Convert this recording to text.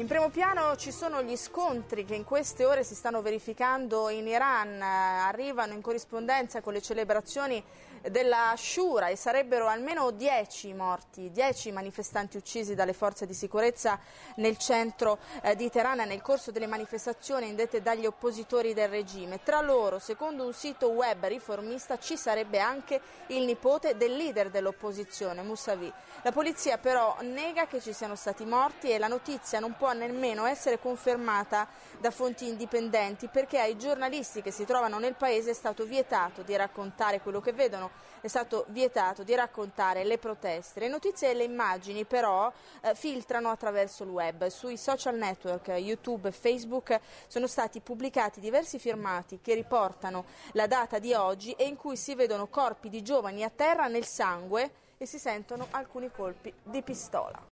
In primo piano ci sono gli scontri che in queste ore si stanno verificando in Iran, eh, arrivano in corrispondenza con le celebrazioni della Shura e sarebbero almeno 10 morti, 10 manifestanti uccisi dalle forze di sicurezza nel centro eh, di Teheran nel corso delle manifestazioni indette dagli oppositori del regime. Tra loro, secondo un sito web riformista, ci sarebbe anche il nipote del leader dell'opposizione, Mousavi. La polizia però nega che ci siano stati morti e la notizia non può può nemmeno essere confermata da fonti indipendenti perché ai giornalisti che si trovano nel paese è stato vietato di raccontare quello che vedono, è stato vietato di raccontare le proteste. Le notizie e le immagini però eh, filtrano attraverso il web. Sui social network, YouTube e Facebook sono stati pubblicati diversi firmati che riportano la data di oggi e in cui si vedono corpi di giovani a terra nel sangue e si sentono alcuni colpi di pistola.